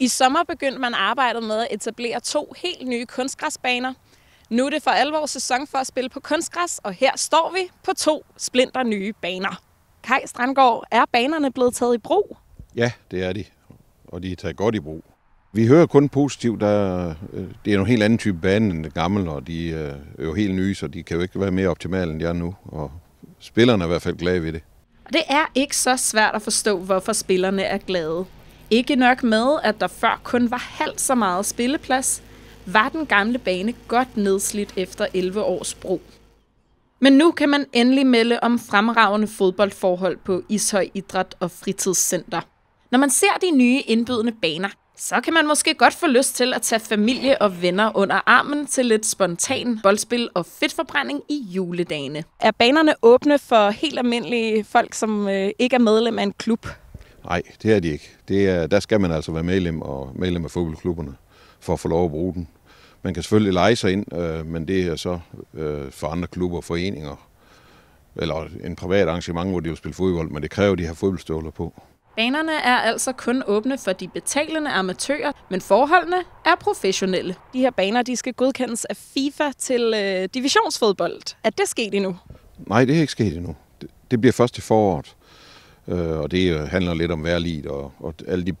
I sommer begyndte man arbejdet med at etablere to helt nye kunstgræsbaner. Nu er det for alvor sæson for at spille på kunstgræs, og her står vi på to splinter nye baner. Kai Strandgaard, er banerne blevet taget i brug? Ja, det er de, og de er taget godt i brug. Vi hører kun positivt, der, øh, det er en helt anden type bane end det gamle, og de øh, er jo helt nye, så de kan jo ikke være mere optimale end de er nu, og spillerne er i hvert fald glade ved det. Og det er ikke så svært at forstå, hvorfor spillerne er glade. Ikke nok med, at der før kun var halvt så meget spilleplads, var den gamle bane godt nedslidt efter 11 års brug. Men nu kan man endelig melde om fremragende fodboldforhold på Ishøj Idræt og Fritidscenter. Når man ser de nye indbydende baner, så kan man måske godt få lyst til at tage familie og venner under armen til lidt spontan boldspil og fedtforbrænding i juledagene. Er banerne åbne for helt almindelige folk, som øh, ikke er medlem af en klub? Nej, det er de ikke. Det er, der skal man altså være medlem og medlem af fodboldklubberne for at få lov at bruge den. Man kan selvfølgelig lege sig ind, øh, men det er så øh, for andre klubber og foreninger, eller en privat arrangement, hvor de jo spille fodbold, men det kræver, at de har fodboldstøvler på. Banerne er altså kun åbne for de betalende amatører, men forholdene er professionelle. De her baner de skal godkendes af FIFA til øh, divisionsfodbold. Er det sket endnu? Nej, det er ikke sket endnu. Det, det bliver først i foråret. Øh, og det øh, handler lidt om værlid og, og alle de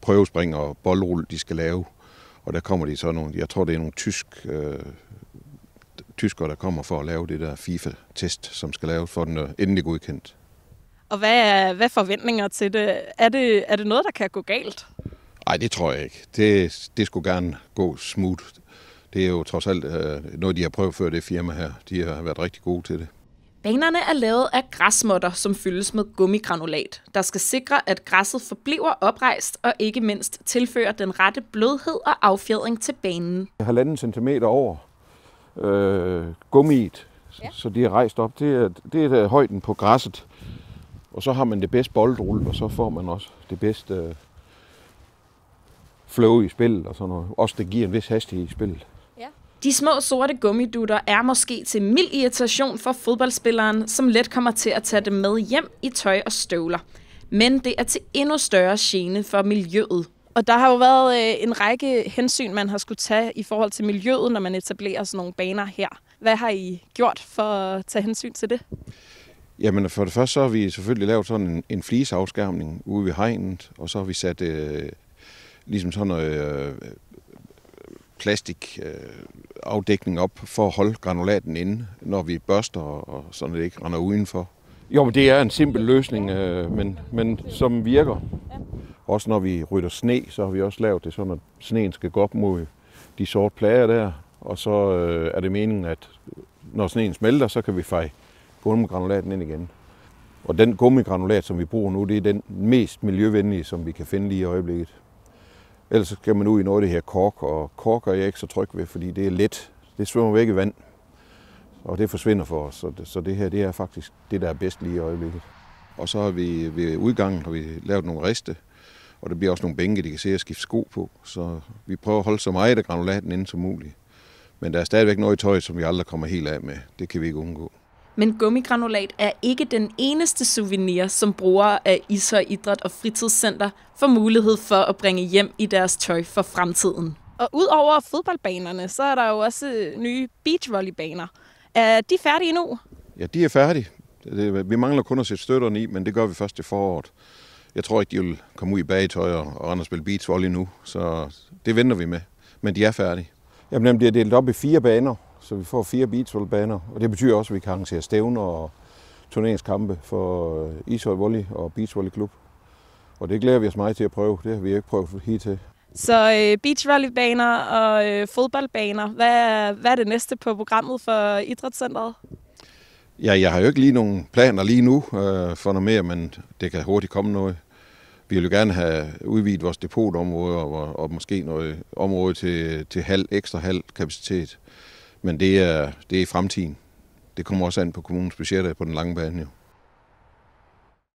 prøvespring og boldrull, de skal lave. Og der kommer de så nogle, jeg tror det er nogle tysk, øh, tyskere, der kommer for at lave det der FIFA-test, som skal laves for den øh, endelig godkendt. Og hvad er hvad forventninger til det? Er, det? er det noget, der kan gå galt? Nej, det tror jeg ikke. Det, det skulle gerne gå smooth. Det er jo trods alt øh, noget, de har prøvet før det firma her. De har været rigtig gode til det. Banerne er lavet af græsmotter, som fyldes med gummigranulat, der skal sikre, at græsset forbliver oprejst og ikke mindst tilfører den rette blødhed og affjedring til banen. Halvanden centimeter over øh, gummiet, ja. så de er rejst op. Det er, det er højden på græsset. Og så har man det bedste boldrulle, og så får man også det bedste øh, flow i spillet og sådan noget. Også det giver en vis hastighed i spillet. De små sorte gummidutter er måske til mild irritation for fodboldspilleren, som let kommer til at tage dem med hjem i tøj og støvler. Men det er til endnu større gene for miljøet. Og der har jo været øh, en række hensyn, man har skulle tage i forhold til miljøet, når man etablerer sådan nogle baner her. Hvad har I gjort for at tage hensyn til det? Jamen for det første så har vi selvfølgelig lavet sådan en, en fliseafskærmning ude ved hegnet, og så har vi sat øh, ligesom sådan noget øh, plastik, øh, afdækning op for at holde granulaten inde, når vi børster, og sådan det ikke render udenfor. Jo, men det er en simpel løsning, øh, men, men som virker. Også når vi rydder sne, så har vi også lavet det sådan, at sneen skal gå op mod de sorte plager der. Og så øh, er det meningen, at når sneen smelter, så kan vi feje gummigranulaten ind igen. Og den gummigranulat, som vi bruger nu, det er den mest miljøvenlige, som vi kan finde lige i øjeblikket. Ellers skal man ud i noget af det her kork, og kork er jeg ikke så tryg ved, fordi det er let. Det svømmer væk i vand, og det forsvinder for os. Så det, så det her det er faktisk det, der er bedst lige i øjeblikket. Og så har vi ved udgangen har vi lavet nogle riste, og der bliver også nogle bænke, de kan se at skifte sko på. Så vi prøver at holde så meget af granulaten inden som muligt. Men der er stadigvæk noget i tøjet, som vi aldrig kommer helt af med. Det kan vi ikke undgå. Men gummigranulat er ikke den eneste souvenir, som brugere af Ishøj Idræt og Fritidscenter får mulighed for at bringe hjem i deres tøj for fremtiden. Og udover fodboldbanerne, så er der jo også øh, nye beachvolleybaner. Er de færdige nu? Ja, de er færdige. Vi mangler kun at sætte støtterne i, men det gør vi først i foråret. Jeg tror ikke, de vil komme ud i bagetøj og andre spille beachvolley nu, så det venter vi med. Men de er færdige. Jamen, de er delt op i fire baner, så vi får fire beachvolleybaner. Og det betyder også, at vi kan arrangere stævner og turneringskampe for øh, Ishøj Volley og beachvolleyklub. Klub. Og det glæder vi os meget til at prøve. Det har vi ikke prøvet helt til. Så øh, beachvolleybaner og øh, fodboldbaner, hvad er, hvad er det næste på programmet for Idrætscenteret? Ja, jeg har jo ikke lige nogen planer lige nu øh, for noget mere, men det kan hurtigt komme noget. Vi vil jo gerne have udvidet vores depotområde og, og måske noget område til, til halv, ekstra halv kapacitet. Men det er, det er i fremtiden. Det kommer også an på kommunens budgetter på den lange bane jo.